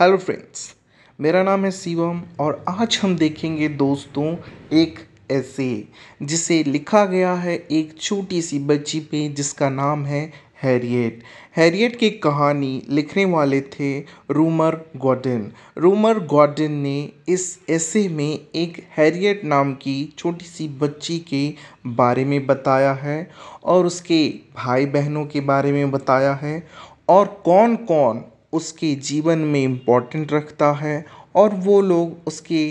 hello friends मेरा नाम है शिवम और आज हम देखेंगे दोस्तों एक ऐसे जिसे लिखा गया है एक छोटी सी बच्ची पे जिसका नाम है हैरियट हैरियट की कहानी लिखने वाले थे रूमर गॉर्डन रूमर गॉर्डन ने इस ऐसे में एक हैरियट नाम की छोटी सी बच्ची के बारे में बताया है और उसके भाई बहनों के बारे में बताया है और कौन कौन उसके जीवन में इम्पोर्टेंट रखता है और वो लोग उसके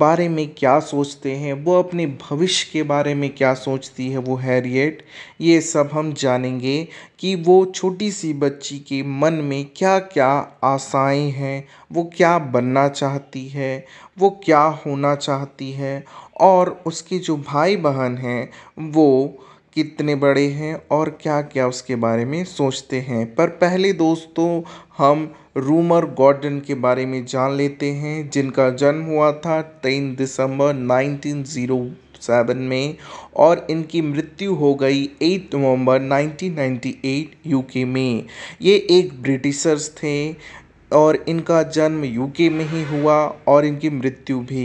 बारे में क्या सोचते हैं वो अपने भविष्य के बारे में क्या सोचती है वो हैरिएट ये सब हम जानेंगे कि वो छोटी सी बच्ची के मन में क्या क्या आशाएं हैं वो क्या बनना चाहती है वो क्या होना चाहती है और उसके जो भाई बहन हैं वो कितने बड़े हैं और क्या क्या उसके बारे में सोचते हैं पर पहले दोस्तों हम रूमर गॉर्डन के बारे में जान लेते हैं जिनका जन्म हुआ था तेईस दिसंबर 1907 में और इनकी मृत्यु हो गई 8 नवंबर 1998 यूके में ये एक ब्रिटिशर्स थे और इनका जन्म यूके में ही हुआ और इनकी मृत्यु भी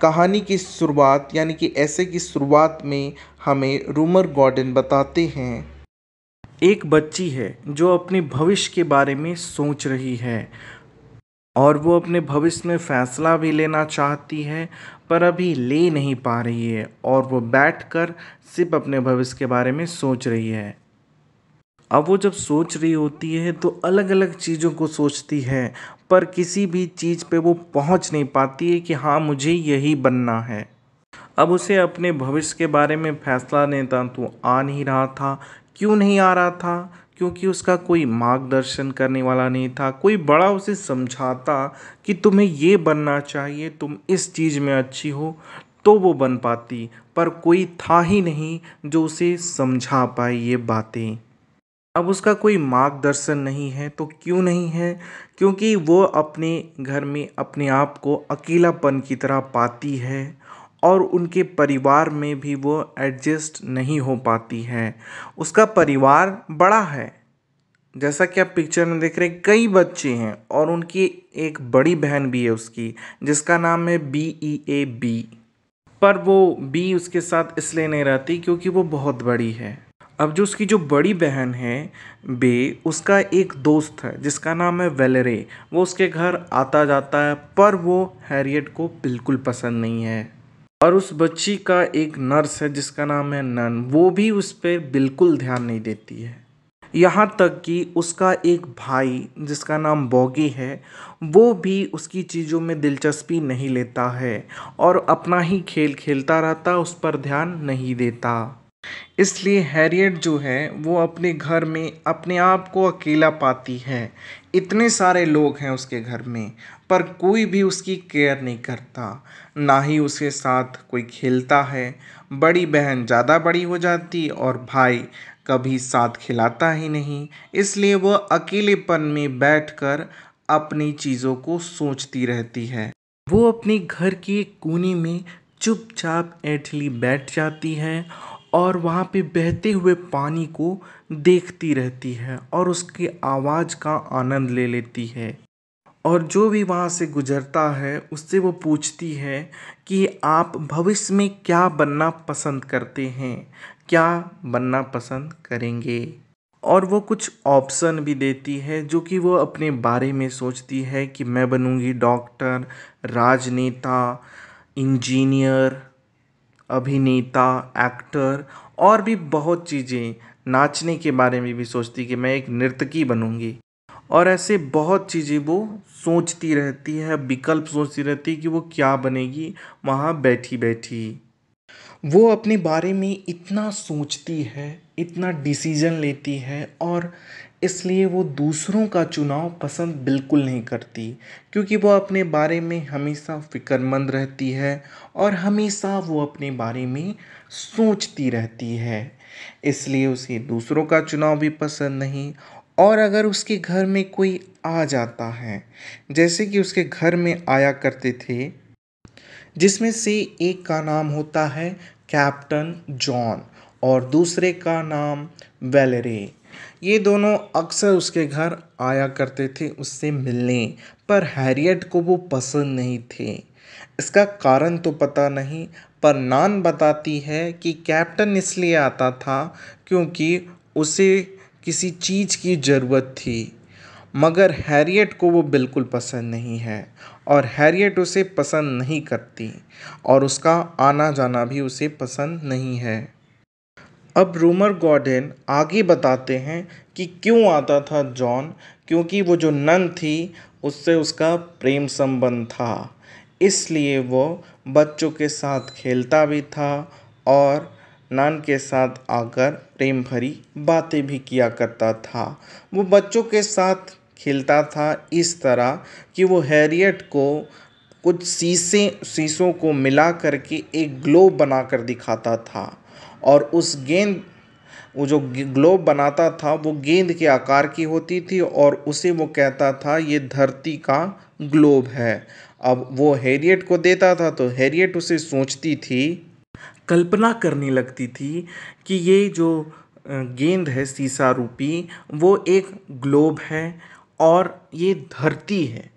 कहानी की शुरुआत यानी कि ऐसे की शुरुआत में हमें रूमर गॉर्डन बताते हैं एक बच्ची है जो अपने भविष्य के बारे में सोच रही है और वो अपने भविष्य में फ़ैसला भी लेना चाहती है पर अभी ले नहीं पा रही है और वो बैठकर सिर्फ अपने भविष्य के बारे में सोच रही है अब वो जब सोच रही होती है तो अलग अलग चीज़ों को सोचती है पर किसी भी चीज़ पे वो पहुँच नहीं पाती है कि हाँ मुझे यही बनना है अब उसे अपने भविष्य के बारे में फैसला लेता तो आ नहीं रहा था क्यों नहीं आ रहा था क्योंकि उसका कोई मार्गदर्शन करने वाला नहीं था कोई बड़ा उसे समझाता कि तुम्हें ये बनना चाहिए तुम इस चीज़ में अच्छी हो तो वो बन पाती पर कोई था ही नहीं जो उसे समझा पाए ये बातें अब उसका कोई मार्गदर्शन नहीं है तो क्यों नहीं है क्योंकि वो अपने घर में अपने आप को अकेलापन की तरह पाती है और उनके परिवार में भी वो एडजस्ट नहीं हो पाती है उसका परिवार बड़ा है जैसा कि आप पिक्चर में देख रहे हैं कई बच्चे हैं और उनकी एक बड़ी बहन भी है उसकी जिसका नाम है बी ई ए बी पर वो बी उसके साथ इसलिए नहीं रहती क्योंकि वो बहुत बड़ी है अब जो उसकी जो बड़ी बहन है बे उसका एक दोस्त है जिसका नाम है वेलरे वो उसके घर आता जाता है पर वो हैरियट को बिल्कुल पसंद नहीं है और उस बच्ची का एक नर्स है जिसका नाम है नन वो भी उस पर बिल्कुल ध्यान नहीं देती है यहाँ तक कि उसका एक भाई जिसका नाम बॉगी है वो भी उसकी चीज़ों में दिलचस्पी नहीं लेता है और अपना ही खेल खेलता रहता उस पर ध्यान नहीं देता इसलिए हैरियट जो है वो अपने घर में अपने आप को अकेला पाती है इतने सारे लोग हैं उसके घर में पर कोई भी उसकी केयर नहीं करता ना ही उसके साथ कोई खेलता है बड़ी बहन ज़्यादा बड़ी हो जाती और भाई कभी साथ खिलाता ही नहीं इसलिए वह अकेलेपन में बैठकर अपनी चीज़ों को सोचती रहती है वो अपने घर के कोने में चुपचाप एठली बैठ जाती है और वहाँ पे बहते हुए पानी को देखती रहती है और उसकी आवाज़ का आनंद ले लेती है और जो भी वहाँ से गुजरता है उससे वो पूछती है कि आप भविष्य में क्या बनना पसंद करते हैं क्या बनना पसंद करेंगे और वो कुछ ऑप्शन भी देती है जो कि वो अपने बारे में सोचती है कि मैं बनूंगी डॉक्टर राजनेता इंजीनियर अभिनेता एक्टर और भी बहुत चीज़ें नाचने के बारे में भी सोचती कि मैं एक नर्तकी बनूँगी और ऐसे बहुत चीज़ें वो सोचती रहती है विकल्प सोचती रहती है कि वो क्या बनेगी वहाँ बैठी बैठी वो अपने बारे में इतना सोचती है इतना डिसीजन लेती है और इसलिए वो दूसरों का चुनाव पसंद बिल्कुल नहीं करती क्योंकि वो अपने बारे में हमेशा फ़िक्रमंद रहती है और हमेशा वो अपने बारे में सोचती रहती है इसलिए उसे दूसरों का चुनाव भी पसंद नहीं और अगर उसके घर में कोई आ जाता है जैसे कि उसके घर में आया करते थे जिसमें से एक का नाम होता है कैप्टन जॉन और दूसरे का नाम वेलरे ये दोनों अक्सर उसके घर आया करते थे उससे मिलने पर हैरियट को वो पसंद नहीं थे इसका कारण तो पता नहीं पर नान बताती है कि कैप्टन इसलिए आता था क्योंकि उसे किसी चीज़ की ज़रूरत थी मगर हैरियट को वो बिल्कुल पसंद नहीं है और हैरियट उसे पसंद नहीं करती और उसका आना जाना भी उसे पसंद नहीं है अब रूमर गॉर्डेन आगे बताते हैं कि क्यों आता था जॉन क्योंकि वो जो नन थी उससे उसका प्रेम संबंध था इसलिए वो बच्चों के साथ खेलता भी था और नन के साथ आकर प्रेम भरी बातें भी किया करता था वो बच्चों के साथ खेलता था इस तरह कि वो हैरियट को कुछ शीशें शीशों को मिला करके एक ग्लोब बनाकर दिखाता था और उस गेंद वो जो ग्लोब बनाता था वो गेंद के आकार की होती थी और उसे वो कहता था ये धरती का ग्लोब है अब वो हैरियट को देता था तो हैरियट उसे सोचती थी कल्पना करने लगती थी कि ये जो गेंद है शीशा रूपी वो एक ग्लोब है और ये धरती है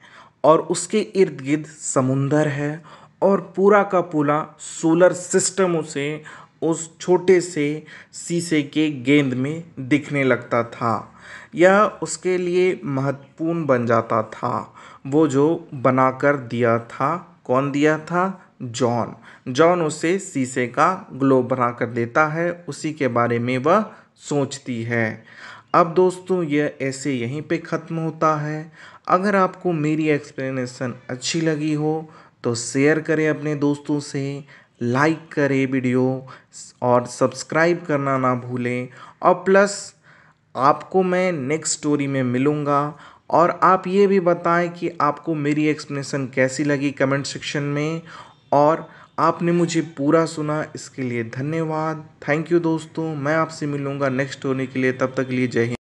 और उसके इर्द गिर्द समुंदर है और पूरा का पूरा सोलर सिस्टम उसे उस छोटे से शीशे के गेंद में दिखने लगता था यह उसके लिए महत्वपूर्ण बन जाता था वो जो बनाकर दिया था कौन दिया था जॉन जॉन उसे शीशे का ग्लोब बना कर देता है उसी के बारे में वह सोचती है अब दोस्तों यह ऐसे यहीं पे ख़त्म होता है अगर आपको मेरी एक्सप्लेनेशन अच्छी लगी हो तो शेयर करें अपने दोस्तों से लाइक करें वीडियो और सब्सक्राइब करना ना भूलें और प्लस आपको मैं नेक्स्ट स्टोरी में मिलूँगा और आप ये भी बताएं कि आपको मेरी एक्सप्लेनेशन कैसी लगी कमेंट सेक्शन में और आपने मुझे पूरा सुना इसके लिए धन्यवाद थैंक यू दोस्तों मैं आपसे मिलूँगा नेक्स्ट स्टोरी के लिए तब तक लिए जय हिंद